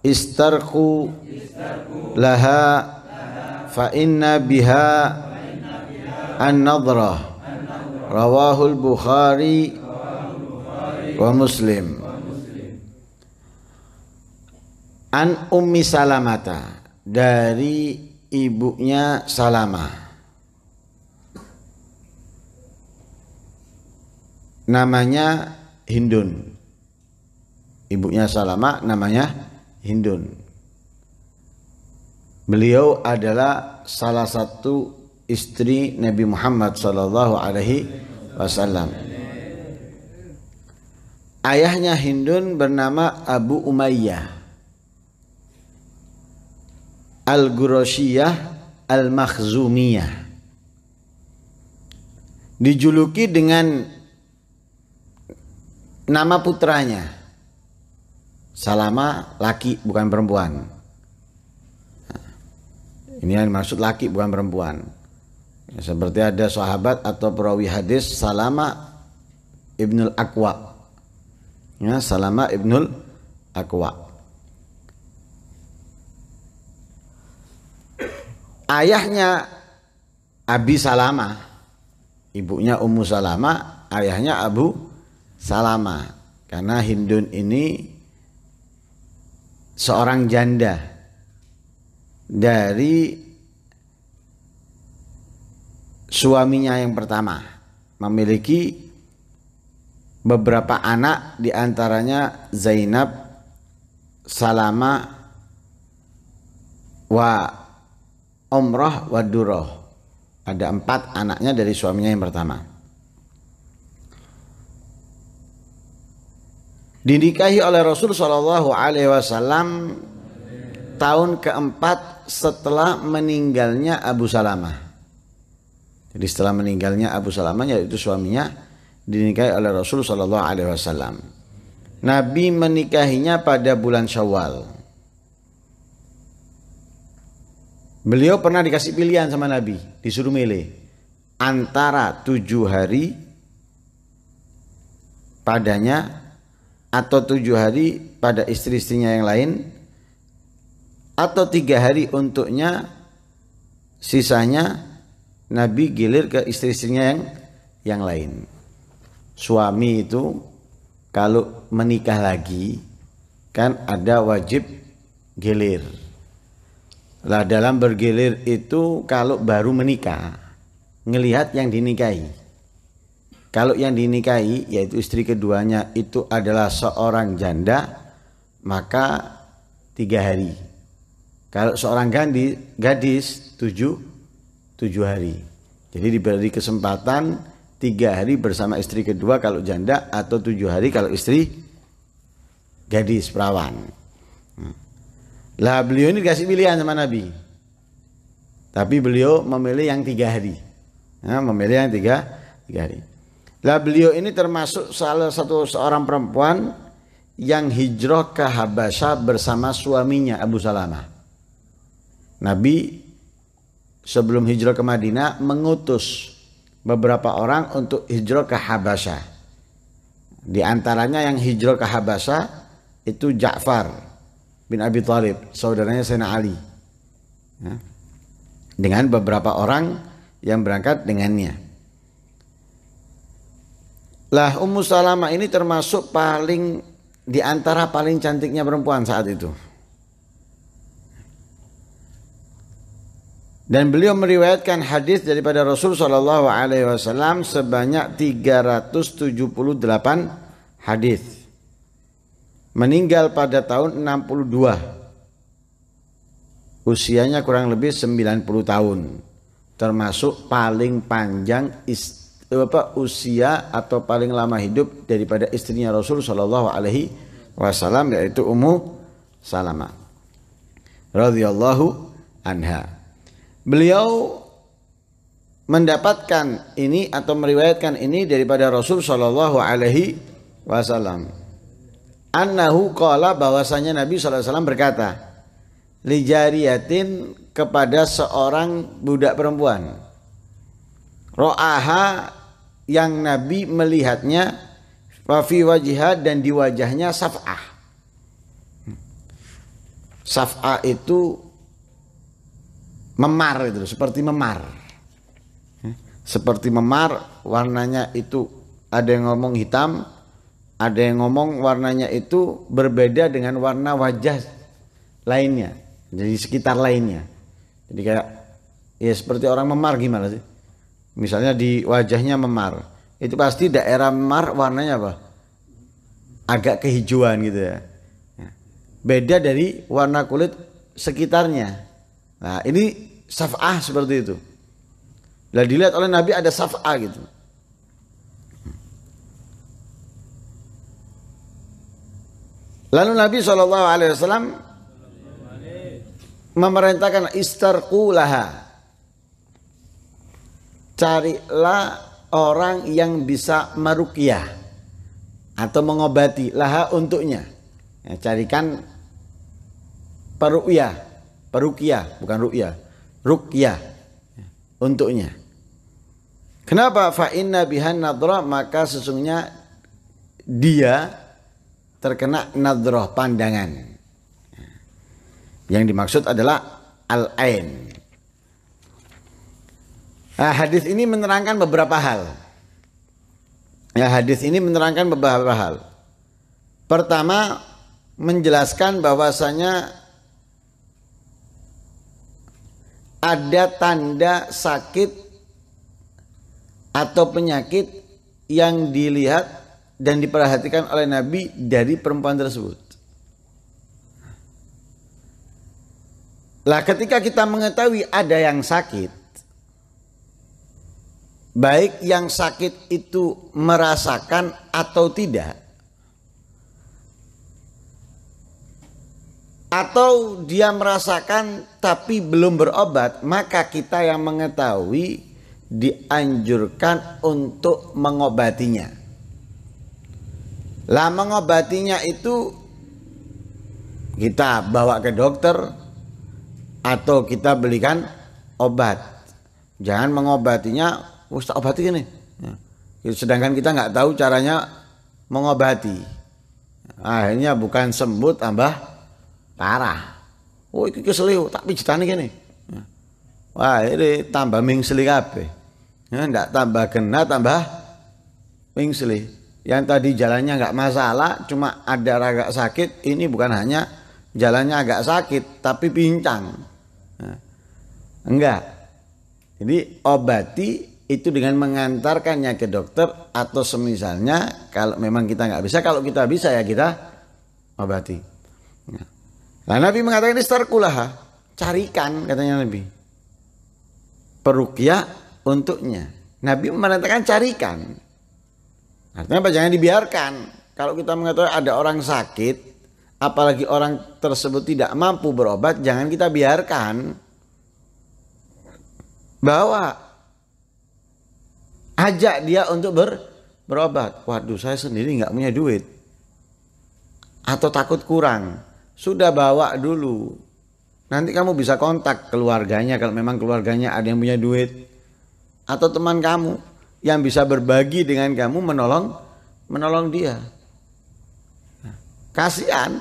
istarku laha fa inna biha an-nadrah rawahul bukhari wa muslim an ummi salamata dari ibunya salamah namanya Hindun ibunya Salama namanya Hindun. Beliau adalah salah satu istri Nabi Muhammad sallallahu alaihi wasallam. Ayahnya Hindun bernama Abu Umayyah. Al-Qurashiyah Al-Makhzumiyah. Dijuluki dengan nama putranya salama laki bukan perempuan. Ini yang maksud laki bukan perempuan. Ya, seperti ada sahabat atau perawi hadis Salama Ibnul Akwa. Ya, Salama Ibnul Akwa Ayahnya Abi Salama, ibunya Ummu Salama, ayahnya Abu Salama. Karena Hindun ini seorang janda dari suaminya yang pertama memiliki beberapa anak diantaranya Zainab Salama wa Omroh wa Duroh ada empat anaknya dari suaminya yang pertama dinikahi oleh Rasul Shallallahu Alaihi Wasallam tahun keempat setelah meninggalnya Abu Salamah. Jadi setelah meninggalnya Abu Salamah yaitu suaminya dinikahi oleh Rasul Shallallahu Alaihi Wasallam. Nabi menikahinya pada bulan Syawal. Beliau pernah dikasih pilihan sama Nabi, disuruh milih antara tujuh hari padanya atau tujuh hari pada istri-istrinya yang lain atau tiga hari untuknya sisanya Nabi gilir ke istri-istrinya yang yang lain suami itu kalau menikah lagi kan ada wajib gilir lah dalam bergilir itu kalau baru menikah ngelihat yang dinikahi kalau yang dinikahi yaitu istri keduanya itu adalah seorang janda maka tiga hari. Kalau seorang gadis, gadis tujuh, tujuh hari. Jadi diberi kesempatan tiga hari bersama istri kedua kalau janda atau tujuh hari kalau istri gadis perawan. Hmm. Lah beliau ini kasih pilihan sama Nabi. Tapi beliau memilih yang tiga hari. Nah, memilih yang tiga, tiga hari. Lah beliau ini termasuk salah satu seorang perempuan yang hijrah ke Habasyah bersama suaminya Abu Salamah. Nabi sebelum hijrah ke Madinah mengutus beberapa orang untuk hijrah ke Habasyah. Di antaranya yang hijrah ke Habasyah itu Ja'far bin Abi Talib saudaranya Sayyidina Ali. Ya. Dengan beberapa orang yang berangkat dengannya. Lah Ummu Salama ini termasuk paling di antara paling cantiknya perempuan saat itu. Dan beliau meriwayatkan hadis daripada Rasul Shallallahu Alaihi Wasallam sebanyak 378 hadis. Meninggal pada tahun 62. Usianya kurang lebih 90 tahun. Termasuk paling panjang istri Eh, Bapak usia atau paling lama hidup daripada istrinya Rasul Shallallahu Alaihi Wasallam yaitu Ummu Salama radhiyallahu anha. Beliau mendapatkan ini atau meriwayatkan ini daripada Rasul Shallallahu Alaihi Wasallam. Annahu qala bahwasanya Nabi SAW berkata Lijariyatin kepada seorang budak perempuan Ro'aha yang Nabi melihatnya wafi wajihah dan di wajahnya saf'ah. Saf'ah itu memar itu seperti memar. Seperti memar warnanya itu ada yang ngomong hitam, ada yang ngomong warnanya itu berbeda dengan warna wajah lainnya. Jadi sekitar lainnya. Jadi kayak ya seperti orang memar gimana sih? Misalnya di wajahnya memar. Itu pasti daerah memar warnanya apa? Agak kehijauan gitu ya. ya. Beda dari warna kulit sekitarnya. Nah ini saf'ah seperti itu. Dan dilihat oleh Nabi ada saf'ah gitu. Lalu Nabi SAW memerintahkan istarqulaha carilah orang yang bisa merukyah atau mengobati laha untuknya. Ya, carikan perukyah, perukyah bukan rukyah, rukyah untuknya. Kenapa fa inna bihan nadra maka sesungguhnya dia terkena nadroh pandangan. Ya. Yang dimaksud adalah al-ain. Nah, hadis ini menerangkan beberapa hal. Ya, hadis ini menerangkan beberapa hal. Pertama, menjelaskan bahwasanya ada tanda sakit atau penyakit yang dilihat dan diperhatikan oleh Nabi dari perempuan tersebut. Lah ketika kita mengetahui ada yang sakit, baik yang sakit itu merasakan atau tidak, atau dia merasakan tapi belum berobat, maka kita yang mengetahui dianjurkan untuk mengobatinya. Lah mengobatinya itu kita bawa ke dokter atau kita belikan obat. Jangan mengobatinya harus tak obati ini. Ya. Ya, sedangkan kita nggak tahu caranya mengobati. Akhirnya bukan sembuh tambah parah. Oh itu keselio tak pijitane kene. Ya. Wah, ini tambah mingseli kabeh. Ya, nggak tambah kena tambah mingseli. Yang tadi jalannya nggak masalah, cuma ada agak sakit, ini bukan hanya jalannya agak sakit, tapi pincang. Ya. Enggak. Jadi obati itu dengan mengantarkannya ke dokter atau semisalnya kalau memang kita nggak bisa kalau kita bisa ya kita obati. Nah, Nabi mengatakan ini starkulaha, carikan katanya Nabi. Perukia untuknya. Nabi mengatakan carikan. Artinya apa? Jangan dibiarkan. Kalau kita mengatakan ada orang sakit, apalagi orang tersebut tidak mampu berobat, jangan kita biarkan. Bawa ajak dia untuk ber, berobat. Waduh, saya sendiri nggak punya duit. Atau takut kurang. Sudah bawa dulu. Nanti kamu bisa kontak keluarganya kalau memang keluarganya ada yang punya duit. Atau teman kamu yang bisa berbagi dengan kamu menolong menolong dia. Kasihan.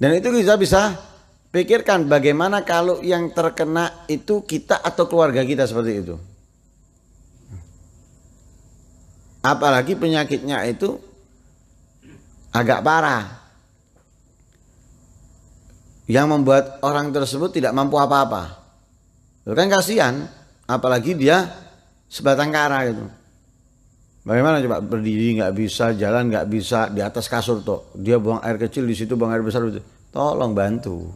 Dan itu kita bisa pikirkan bagaimana kalau yang terkena itu kita atau keluarga kita seperti itu. Apalagi penyakitnya itu agak parah. Yang membuat orang tersebut tidak mampu apa-apa. Kan kasihan, apalagi dia sebatang kara gitu. Bagaimana coba berdiri nggak bisa, jalan nggak bisa, di atas kasur tuh. Dia buang air kecil di situ, buang air besar itu. Tolong bantu.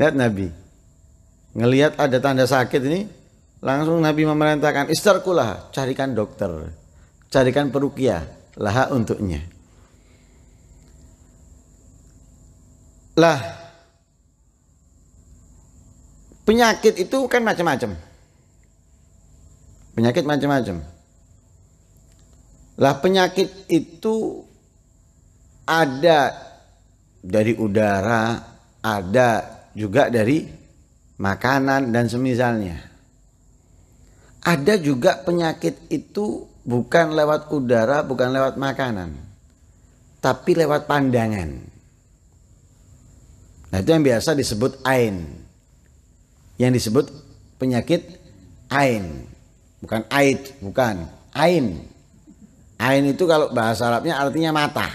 Lihat Nabi. Ngelihat ada tanda sakit ini, Langsung Nabi memerintahkan, istirkulah carikan dokter, carikan perukia, laha untuknya. Lah, penyakit itu kan macam-macam. Penyakit macam-macam. Lah penyakit itu ada dari udara, ada juga dari makanan dan semisalnya. Ada juga penyakit itu bukan lewat udara, bukan lewat makanan, tapi lewat pandangan. Nah, itu yang biasa disebut ain. Yang disebut penyakit ain. Bukan aid, bukan ain. Ain itu kalau bahasa Arabnya artinya mata.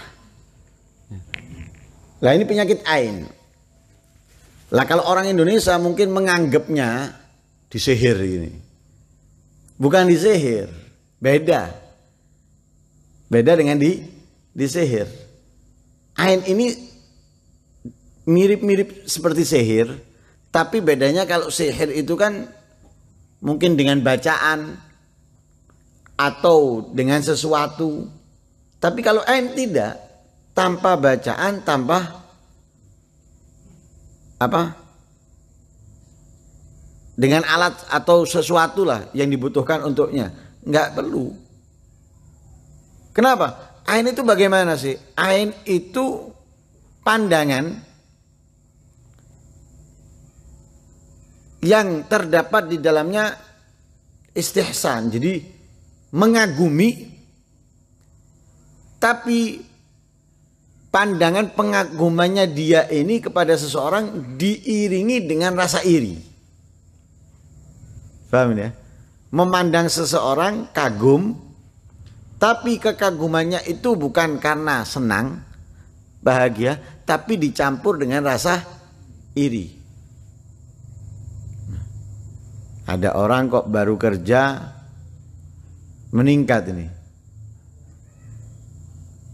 Nah, ini penyakit ain. Lah kalau orang Indonesia mungkin menganggapnya disihir ini. Bukan di sihir. Beda. Beda dengan di di sihir. Ain ini mirip-mirip seperti sihir, tapi bedanya kalau sihir itu kan mungkin dengan bacaan atau dengan sesuatu. Tapi kalau ain tidak, tanpa bacaan, tanpa apa? dengan alat atau sesuatu lah yang dibutuhkan untuknya. Nggak perlu. Kenapa? Ain itu bagaimana sih? Ain itu pandangan yang terdapat di dalamnya istihsan. Jadi mengagumi tapi pandangan pengagumannya dia ini kepada seseorang diiringi dengan rasa iri. Paham ya? Memandang seseorang kagum, tapi kekagumannya itu bukan karena senang, bahagia, tapi dicampur dengan rasa iri. Ada orang kok baru kerja meningkat ini.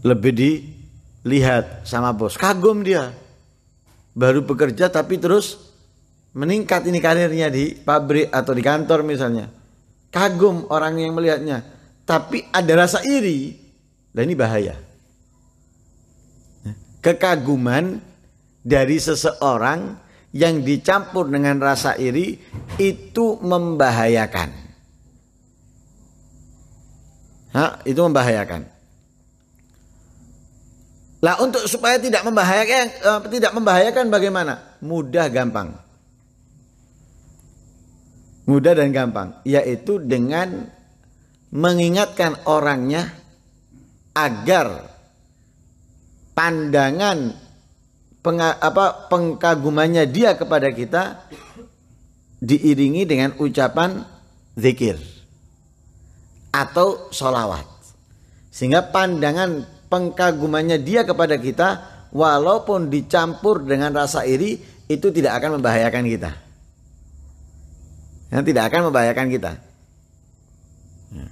Lebih dilihat sama bos, kagum dia. Baru bekerja tapi terus meningkat ini karirnya di pabrik atau di kantor misalnya kagum orang yang melihatnya tapi ada rasa iri dan ini bahaya kekaguman dari seseorang yang dicampur dengan rasa iri itu membahayakan Hah, itu membahayakan lah untuk supaya tidak membahayakan eh, tidak membahayakan bagaimana mudah gampang mudah dan gampang yaitu dengan mengingatkan orangnya agar pandangan peng, apa pengkagumannya dia kepada kita diiringi dengan ucapan zikir atau sholawat sehingga pandangan pengkagumannya dia kepada kita walaupun dicampur dengan rasa iri itu tidak akan membahayakan kita yang tidak akan membahayakan kita. Ya.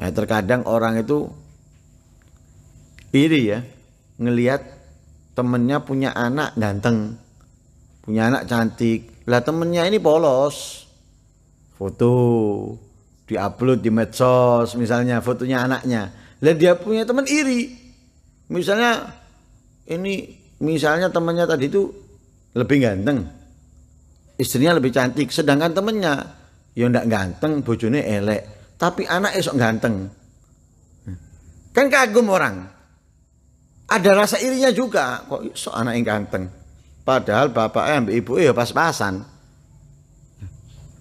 Nah, terkadang orang itu iri ya, ngelihat temennya punya anak ganteng, punya anak cantik. Lah temennya ini polos, foto diupload di medsos misalnya fotonya anaknya. Lah dia punya teman iri. Misalnya ini misalnya temennya tadi itu lebih ganteng, istrinya lebih cantik sedangkan temennya ya ndak ganteng bojone elek tapi anak esok ganteng kan kagum orang ada rasa irinya juga kok esok anak yang ganteng padahal bapaknya eh, ambil ibu eh, ya pas-pasan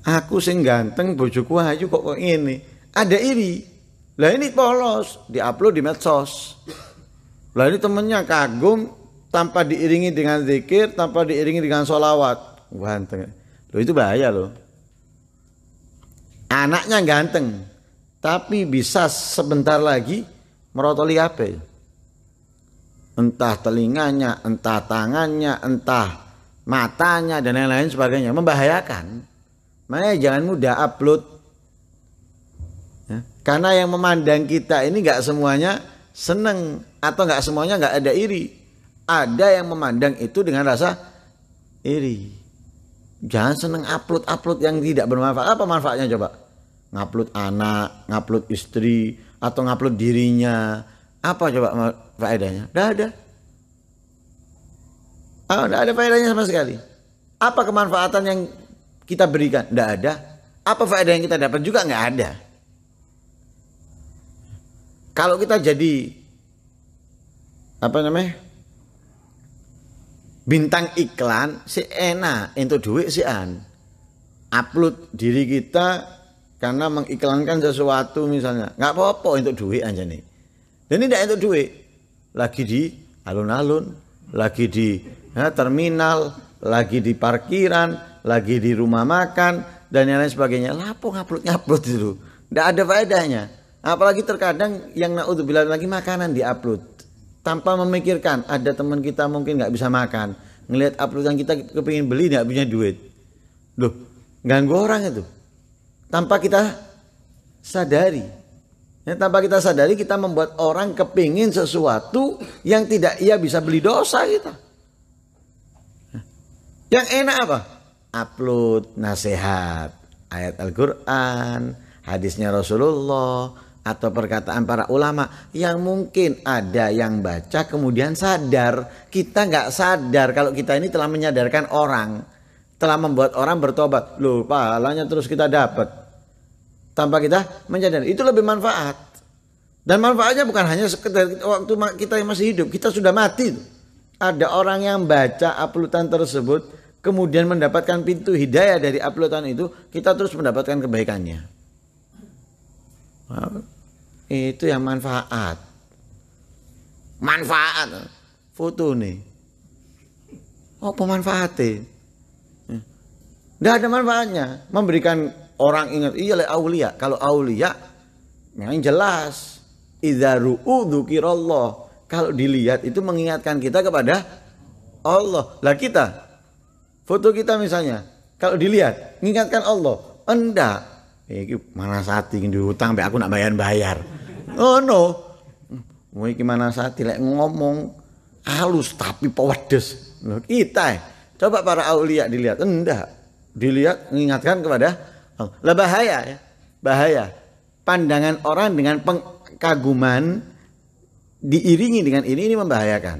aku sing ganteng bojoku ayu kok kok ini ada iri lah ini polos diupload di medsos lah ini temennya kagum tanpa diiringi dengan zikir tanpa diiringi dengan solawat ganteng lo itu bahaya loh anaknya ganteng tapi bisa sebentar lagi merotoli HP entah telinganya entah tangannya entah matanya dan lain-lain sebagainya membahayakan makanya jangan mudah upload ya. karena yang memandang kita ini nggak semuanya seneng atau nggak semuanya nggak ada iri ada yang memandang itu dengan rasa iri Jangan seneng upload-upload yang tidak bermanfaat. Apa manfaatnya coba? Ngupload anak, ngupload istri, atau ngupload dirinya. Apa coba faedahnya? Tidak ada. ah tidak ada faedahnya sama sekali. Apa kemanfaatan yang kita berikan? Tidak ada. Apa faedah yang kita dapat juga nggak ada. Kalau kita jadi apa namanya? bintang iklan si enak untuk duit si an upload diri kita karena mengiklankan sesuatu misalnya nggak apa-apa untuk duit aja nih dan ini tidak untuk duit lagi di alun-alun lagi di ya, terminal lagi di parkiran lagi di rumah makan dan yang lain sebagainya lapo ngupload ngupload itu tidak ada faedahnya apalagi terkadang yang nak naudzubillah lagi makanan diupload tanpa memikirkan ada teman kita mungkin nggak bisa makan ngelihat uploadan kita kepingin beli nggak punya duit loh ganggu orang itu tanpa kita sadari ya, tanpa kita sadari kita membuat orang kepingin sesuatu yang tidak ia bisa beli dosa kita yang enak apa upload nasihat ayat Al-Quran hadisnya Rasulullah atau perkataan para ulama yang mungkin ada yang baca kemudian sadar kita nggak sadar kalau kita ini telah menyadarkan orang telah membuat orang bertobat loh pahalanya terus kita dapat tanpa kita menyadari itu lebih manfaat dan manfaatnya bukan hanya sekedar waktu kita yang masih hidup kita sudah mati ada orang yang baca uploadan tersebut kemudian mendapatkan pintu hidayah dari uploadan itu kita terus mendapatkan kebaikannya itu yang manfaat manfaat foto nih oh pemanfaatnya tidak ada manfaatnya memberikan orang ingat iya le aulia kalau aulia yang jelas idzaru dzukirallah kalau dilihat itu mengingatkan kita kepada Allah lah kita foto kita misalnya kalau dilihat mengingatkan Allah enggak iki mana saat diutang mbek aku nak bayar-bayar. Oh no. Kowe iki mana sati lek ngomong halus tapi pedes Loh, kita e. coba para aulia dilihat enggak dilihat mengingatkan kepada lah bahaya ya. Bahaya. Pandangan orang dengan pengkaguman diiringi dengan ini ini membahayakan.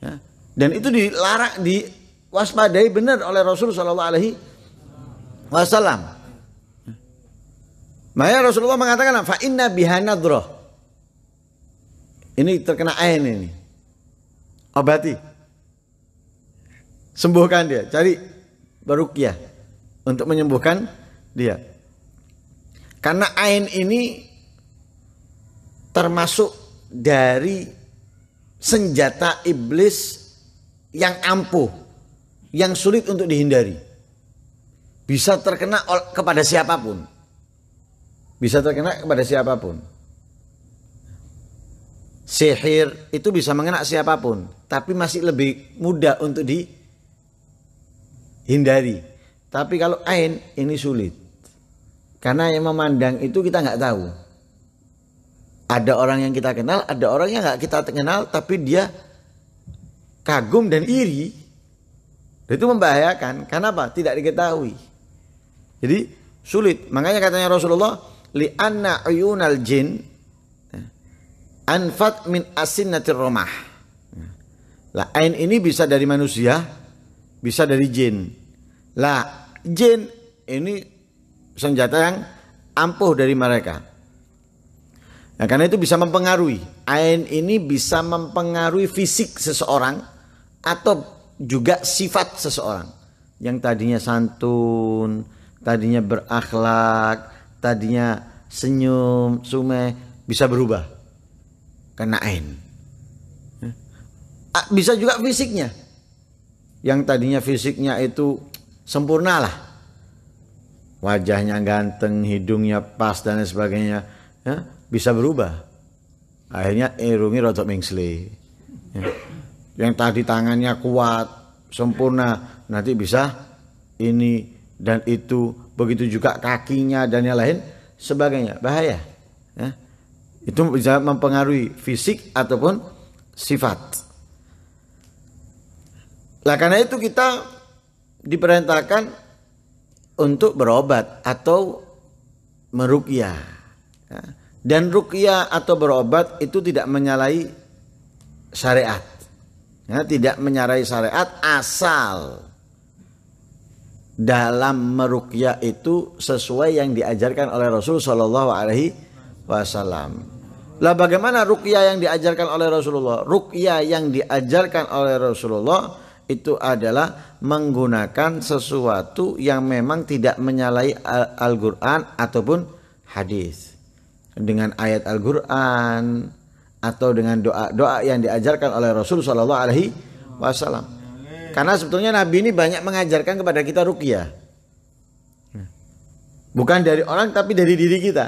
Ya. Dan itu dilarang diwaspadai benar oleh Rasul Shallallahu Alaihi Wasallam. Makanya Rasulullah mengatakan fa inna nadroh. Ini terkena ain ini. Obati. Sembuhkan dia. Cari berukiah untuk menyembuhkan dia. Karena ain ini termasuk dari senjata iblis yang ampuh, yang sulit untuk dihindari. Bisa terkena kepada siapapun bisa terkena kepada siapapun. Sihir itu bisa mengena siapapun, tapi masih lebih mudah untuk dihindari. Tapi kalau ain ini sulit. Karena yang memandang itu kita nggak tahu. Ada orang yang kita kenal, ada orang yang nggak kita kenal, tapi dia kagum dan iri. Itu membahayakan. Karena apa? Tidak diketahui. Jadi sulit. Makanya katanya Rasulullah, li'anna ayunal jin anfat min asinnatir romah. Lah ain ini bisa dari manusia, bisa dari jin. Lah jin ini senjata yang ampuh dari mereka. Nah, karena itu bisa mempengaruhi. Ain ini bisa mempengaruhi fisik seseorang atau juga sifat seseorang. Yang tadinya santun, tadinya berakhlak, tadinya senyum, sume bisa berubah karena ain. Ah, bisa juga fisiknya. Yang tadinya fisiknya itu sempurna lah. Wajahnya ganteng, hidungnya pas dan lain sebagainya. Ya, bisa berubah. Akhirnya irungi eh, rotok mingsli. Ya. Yang tadi tangannya kuat, sempurna, nanti bisa ini dan itu begitu juga kakinya dan yang lain sebagainya bahaya ya. itu bisa mempengaruhi fisik ataupun sifat lah karena itu kita diperintahkan untuk berobat atau merukia ya. dan rukia atau berobat itu tidak menyalahi syariat ya, tidak menyalahi syariat asal dalam merukyah itu sesuai yang diajarkan oleh Rasul Shallallahu Alaihi Wasallam. Lah bagaimana rukyah yang diajarkan oleh Rasulullah? Rukyah yang diajarkan oleh Rasulullah itu adalah menggunakan sesuatu yang memang tidak menyalahi Al-Qur'an ataupun hadis. Dengan ayat Al-Qur'an atau dengan doa-doa yang diajarkan oleh Rasul sallallahu alaihi wasallam. Karena sebetulnya Nabi ini banyak mengajarkan kepada kita rukyah. Bukan dari orang tapi dari diri kita.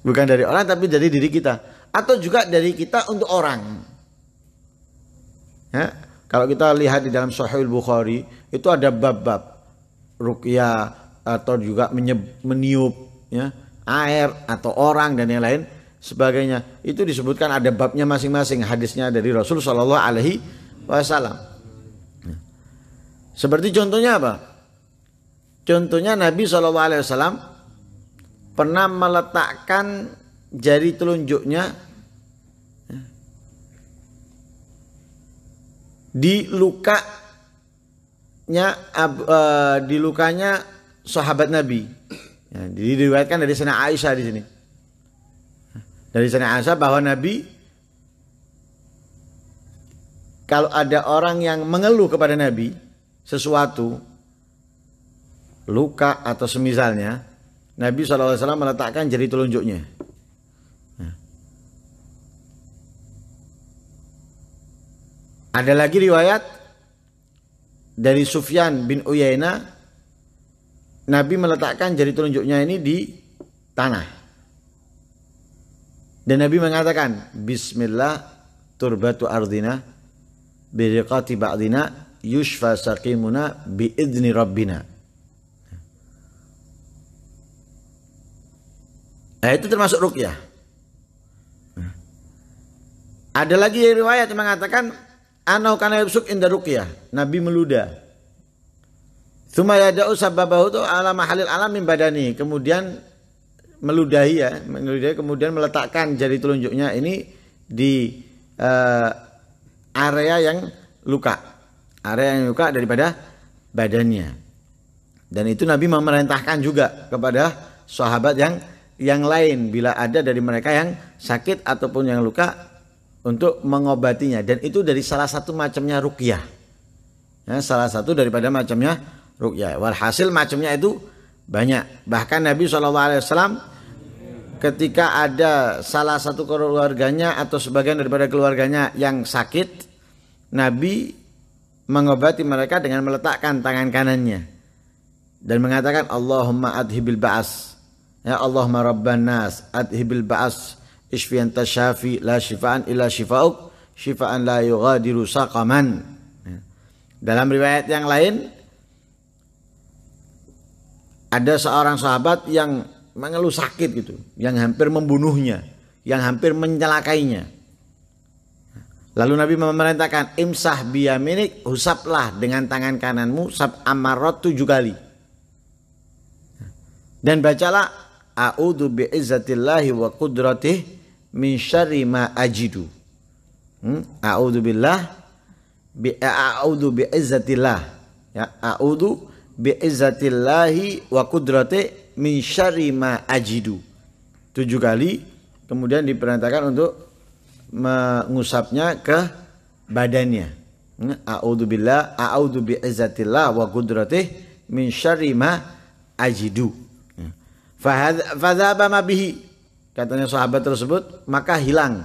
Bukan dari orang tapi dari diri kita. Atau juga dari kita untuk orang. Ya. Kalau kita lihat di dalam Sahih Bukhari itu ada bab-bab rukyah atau juga menyeb, meniup ya, air atau orang dan yang lain sebagainya. Itu disebutkan ada babnya masing-masing hadisnya dari Rasul Shallallahu alaihi wasallam. Ya. Seperti contohnya apa? Contohnya Nabi SAW pernah meletakkan jari telunjuknya ya, di lukanya e, di lukanya sahabat Nabi. Jadi ya, diriwayatkan dari sana Aisyah di sini. Dari sana Aisyah bahwa Nabi kalau ada orang yang mengeluh kepada Nabi sesuatu luka atau semisalnya Nabi SAW meletakkan jari telunjuknya nah. ada lagi riwayat dari Sufyan bin Uyayna Nabi meletakkan jari telunjuknya ini di tanah dan Nabi mengatakan Bismillah turbatu ardina biriqati ba'dina yushfa saqimuna biidni rabbina. Nah, itu termasuk rukyah. Ada lagi riwayat yang mengatakan anau kana yusuk inda rukyah, Nabi meluda. Suma yada'u sababahu tu ala mahalil alam min badani. Kemudian meludahi ya, meludahi kemudian meletakkan jari telunjuknya ini di eh, area yang luka, area yang luka daripada badannya. Dan itu Nabi memerintahkan juga kepada sahabat yang yang lain bila ada dari mereka yang sakit ataupun yang luka untuk mengobatinya dan itu dari salah satu macamnya rukyah. Ya, salah satu daripada macamnya rukyah. Walhasil macamnya itu banyak. Bahkan Nabi saw ketika ada salah satu keluarganya atau sebagian daripada keluarganya yang sakit, Nabi mengobati mereka dengan meletakkan tangan kanannya dan mengatakan Allahumma adhibil ba'as ya Allahumma rabban nas adhibil ba'as isfi anta syafi la syifaan illa syifauk syifaan la yughadiru saqaman ya. dalam riwayat yang lain ada seorang sahabat yang mengeluh sakit gitu, yang hampir membunuhnya, yang hampir mencelakainya. Lalu Nabi memerintahkan, imsah biyaminik, husaplah dengan tangan kananmu, sab amarot tujuh kali. Dan bacalah, a'udhu bi'izzatillahi wa kudratih min syarri ma ajidu. Hmm? A'udhu billah, bi, a'udhu bi'izzatillah. Ya, a'udhu bi'izzatillahi wa kudratih min syarri ma ajidu. Tujuh kali kemudian diperintahkan untuk mengusapnya ke badannya. Nah, a'udzu billah, a'udzu bi izzatillah wa qudratih min syarri ma ajidu. Ya. Fadhaba ma bihi. Katanya sahabat tersebut, maka hilang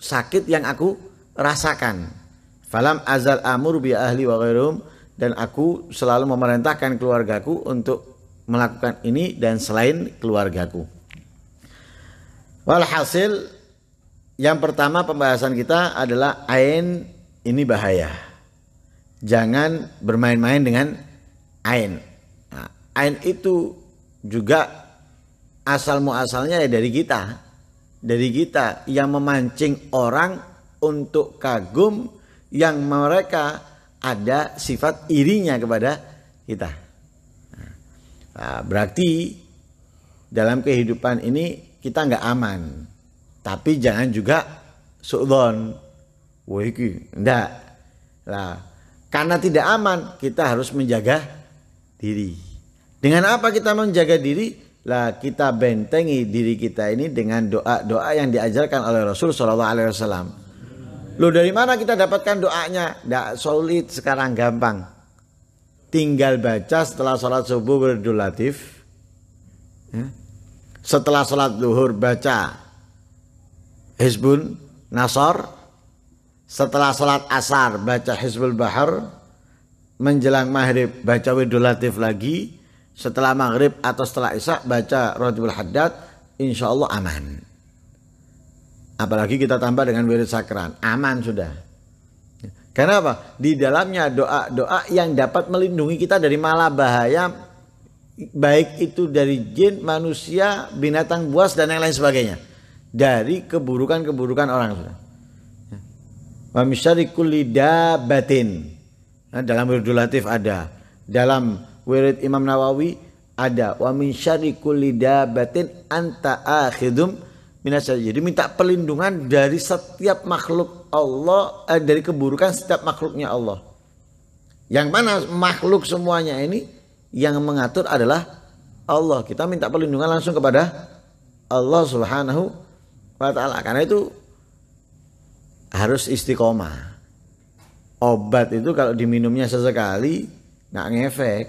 sakit yang aku rasakan. Falam azal amur bi ahli wa ghairum dan aku selalu memerintahkan keluargaku untuk melakukan ini dan selain keluargaku. Walhasil yang pertama pembahasan kita adalah ain ini bahaya. Jangan bermain-main dengan ain. Nah, ain itu juga asal muasalnya ya dari kita. Dari kita yang memancing orang untuk kagum yang mereka ada sifat irinya kepada kita. Nah, berarti dalam kehidupan ini kita nggak aman. Tapi jangan juga suudon. woi iki, enggak. Lah, karena tidak aman, kita harus menjaga diri. Dengan apa kita menjaga diri? Lah kita bentengi diri kita ini dengan doa-doa yang diajarkan oleh Rasul Shallallahu Alaihi Wasallam. Lo dari mana kita dapatkan doanya? Tidak solid sekarang gampang tinggal baca setelah sholat subuh berdulatif ya. setelah sholat duhur baca Hizbun Nasor setelah sholat asar baca Hizbul Bahar menjelang maghrib baca Widulatif lagi setelah maghrib atau setelah isak baca Radibul Haddad insya Allah aman apalagi kita tambah dengan wirid sakran aman sudah karena apa? Di dalamnya doa-doa yang dapat melindungi kita dari malah bahaya, baik itu dari jin, manusia, binatang buas dan yang lain sebagainya. Dari keburukan-keburukan orang. Wa misyari kulli batin. Nah, dalam wiridul latif ada. Dalam wirid Imam Nawawi ada. Wa min syari batin anta akhidum minasya. Jadi minta pelindungan dari setiap makhluk Allah, eh, dari keburukan setiap makhluknya Allah. Yang mana makhluk semuanya ini yang mengatur adalah Allah. Kita minta pelindungan langsung kepada Allah Subhanahu wa taala. Karena itu harus istiqomah. Obat itu kalau diminumnya sesekali nggak ngefek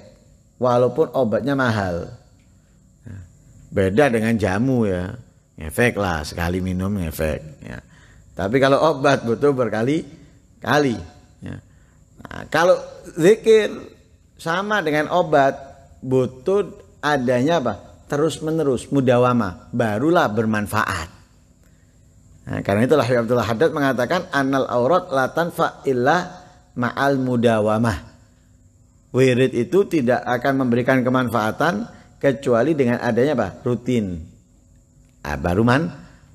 walaupun obatnya mahal. Nah, beda dengan jamu ya Efek lah sekali minum efek ya. Tapi kalau obat butuh berkali-kali ya. Nah, kalau zikir sama dengan obat butuh adanya apa? terus-menerus mudawama barulah bermanfaat. Nah, karena itulah Habib Abdullah Haddad mengatakan anal aurat latan fa'illah ma'al mudawama. Wirid itu tidak akan memberikan kemanfaatan kecuali dengan adanya apa? rutin Nah, baru man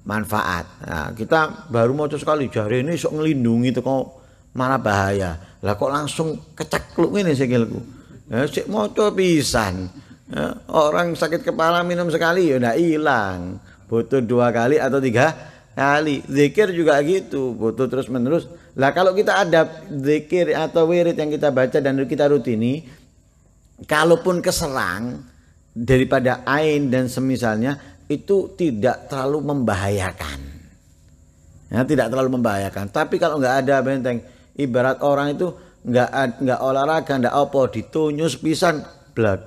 manfaat. Nah, kita baru mau sekali jari ini sok ngelindungi kok malah bahaya. Lah kok langsung kecekluk ini segelku. Ya, sik eh, moco pisan. Ya, orang sakit kepala minum sekali ya udah hilang. Butuh dua kali atau tiga kali. Zikir juga gitu, butuh terus menerus. Lah kalau kita ada zikir atau wirid yang kita baca dan kita rutini, kalaupun keserang daripada ain dan semisalnya itu tidak terlalu membahayakan. Ya, tidak terlalu membahayakan. Tapi kalau nggak ada benteng, ibarat orang itu nggak nggak olahraga, nggak opo ditunyus pisan, blood.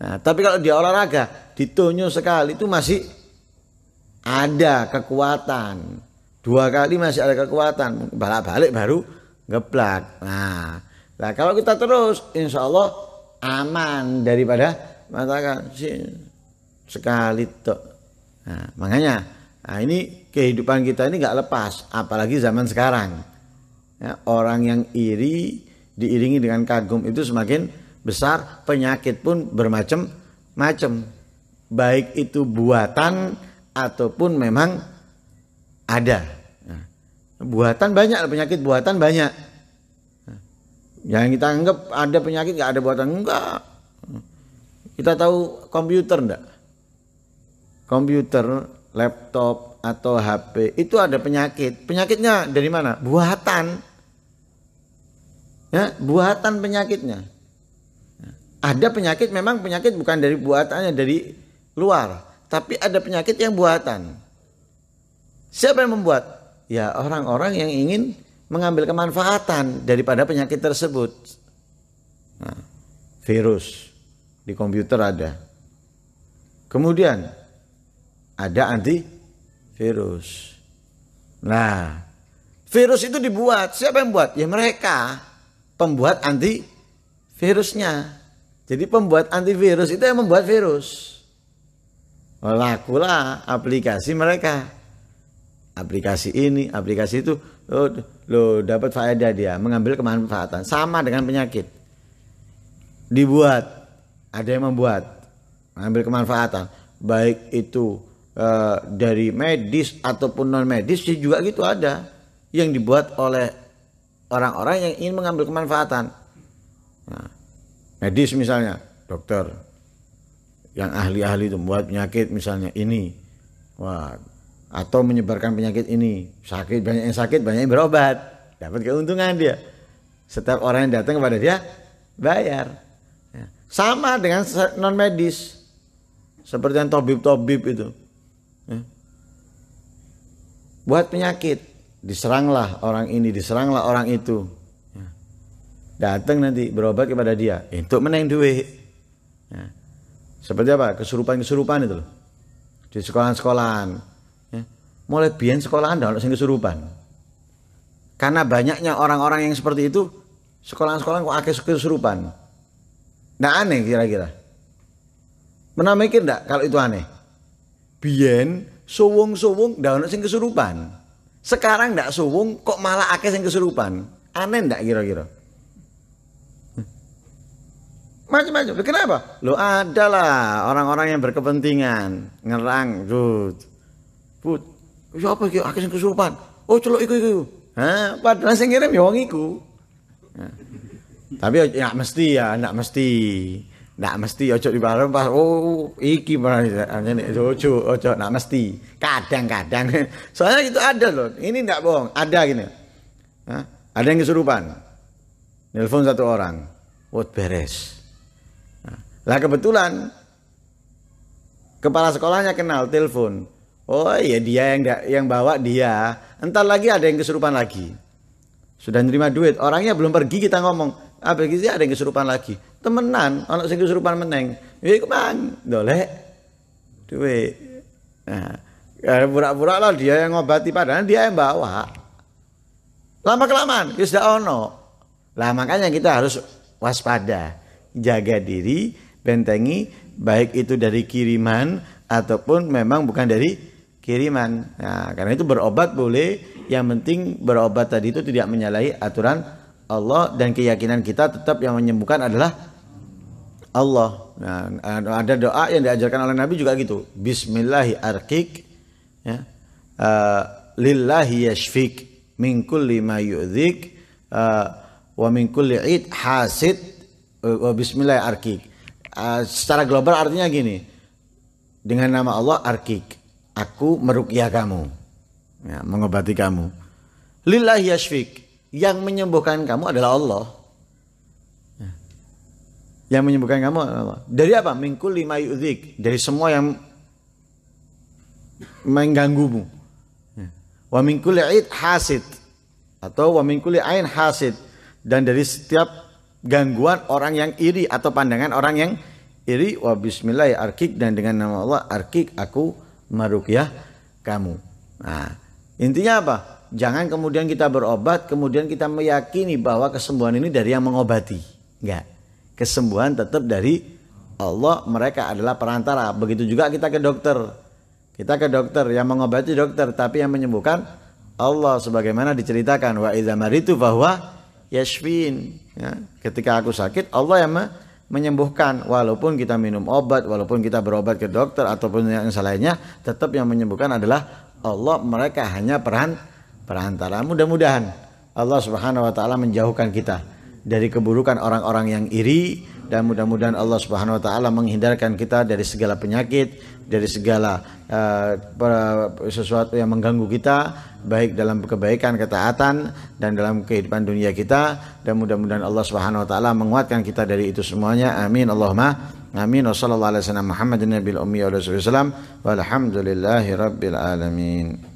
Nah, ya, tapi kalau dia olahraga, ditunyus sekali itu masih ada kekuatan. Dua kali masih ada kekuatan, balik-balik baru ngeblak. Nah, nah kalau kita terus, insya Allah aman daripada mengatakan sekali tok. Nah, makanya nah ini kehidupan kita ini nggak lepas, apalagi zaman sekarang. Ya, orang yang iri diiringi dengan kagum itu semakin besar, penyakit pun bermacam-macam. Baik itu buatan ataupun memang ada. Nah, buatan banyak, penyakit buatan banyak. Nah, yang kita anggap ada penyakit nggak ada buatan enggak. Kita tahu komputer enggak? komputer, laptop atau HP itu ada penyakit. Penyakitnya dari mana? Buatan. Ya, buatan penyakitnya. Ada penyakit memang penyakit bukan dari buatannya dari luar, tapi ada penyakit yang buatan. Siapa yang membuat? Ya, orang-orang yang ingin mengambil kemanfaatan daripada penyakit tersebut. Nah, virus di komputer ada. Kemudian ada antivirus. Nah, virus itu dibuat. Siapa yang buat? Ya mereka, pembuat antivirusnya. Jadi pembuat antivirus itu yang membuat virus. Lakulah aplikasi mereka. Aplikasi ini, aplikasi itu lo, lo dapat faedah dia, mengambil kemanfaatan sama dengan penyakit. Dibuat, ada yang membuat, mengambil kemanfaatan, baik itu Eh, dari medis ataupun non medis juga gitu ada yang dibuat oleh orang-orang yang ingin mengambil kemanfaatan nah, medis misalnya dokter yang ahli-ahli itu buat penyakit misalnya ini wah atau menyebarkan penyakit ini sakit banyak yang sakit banyak yang berobat dapat keuntungan dia setiap orang yang datang kepada dia bayar ya. sama dengan non medis seperti yang tobib-tobib itu buat penyakit diseranglah orang ini diseranglah orang itu ya. datang nanti berobat kepada dia untuk meneng duit ya. seperti apa kesurupan kesurupan itu loh di sekolahan sekolahan ya. mulai biar sekolahan dah sing kesurupan karena banyaknya orang-orang yang seperti itu sekolahan sekolahan kok akeh kesurupan nah aneh kira-kira pernah mikir enggak kalau itu aneh biar suwung-suwung ndak ono sing kesurupan. Sekarang ndak suwung kok malah akeh sing kesurupan. Aneh ndak kira-kira? Hmm. Macam-macam. Kenapa? Lo adalah orang-orang yang berkepentingan ngerang, but, Put, siapa sih akeh sing kesurupan? Oh, celok iku iku. Hah, padahal sing ngirim ya wong iku. Nah. Tapi ya, ya mesti ya, ndak mesti. Nak mesti ojo dibalem pas oh iki ah, ini ojo ojo nak mesti. Kadang-kadang soalnya itu ada loh. Ini ndak bohong, ada gini. Hah? Ada yang kesurupan. Nelpon satu orang. what beres. Lah kebetulan kepala sekolahnya kenal telepon. Oh iya dia yang yang bawa dia. Entar lagi ada yang kesurupan lagi. Sudah nerima duit, orangnya belum pergi kita ngomong, apa gitu ada yang kesurupan lagi. Temenan, anak sing kesurupan meneng. Ya iku mang dolek duit. Nah, ya, pura-pura lah dia yang ngobati padahal dia yang bawa. Lama kelamaan ya ono. Lah makanya kita harus waspada, jaga diri, bentengi baik itu dari kiriman ataupun memang bukan dari kiriman. Nah, karena itu berobat boleh, yang penting berobat tadi itu tidak menyalahi aturan Allah dan keyakinan kita tetap yang menyembuhkan adalah Allah. Nah, ada doa yang diajarkan oleh Nabi juga gitu. Bismillahi arkik ya. Uh, lillahi yashfik min kulli ma yu'dhik uh, wa min kulli id hasid uh, wa bismillahi arkik. Uh, secara global artinya gini. Dengan nama Allah arkik. Aku merukyah kamu. Ya, mengobati kamu. Lillahi yashfik yang menyembuhkan kamu adalah Allah. Yang menyembuhkan kamu adalah Allah. Dari apa? Mingkul lima yudhik Dari semua yang mengganggumu. Wa mingkul li'id hasid. Atau wa mingkul ain hasid. Dan dari setiap gangguan orang yang iri atau pandangan orang yang iri wa bismillah arkik dan dengan nama Allah arkik aku merukyah kamu. Nah, intinya apa? Jangan kemudian kita berobat, kemudian kita meyakini bahwa kesembuhan ini dari yang mengobati. Enggak. Kesembuhan tetap dari Allah, mereka adalah perantara. Begitu juga kita ke dokter. Kita ke dokter, yang mengobati dokter, tapi yang menyembuhkan Allah sebagaimana diceritakan wa idza maritu bahwa yashfin ya, ketika aku sakit Allah yang menyembuhkan walaupun kita minum obat walaupun kita berobat ke dokter ataupun yang lainnya tetap yang menyembuhkan adalah Allah mereka hanya perantara perantara. Mudah-mudahan Allah Subhanahu wa taala menjauhkan kita dari keburukan orang-orang yang iri dan mudah-mudahan Allah Subhanahu wa taala menghindarkan kita dari segala penyakit, dari segala uh, sesuatu yang mengganggu kita baik dalam kebaikan, ketaatan dan dalam kehidupan dunia kita dan mudah-mudahan Allah Subhanahu wa taala menguatkan kita dari itu semuanya. Amin Allahumma amin. Wassallallahu alaihi wasallam Muhammadin nabiyil ummi wa walhamdulillahi rabbil alamin.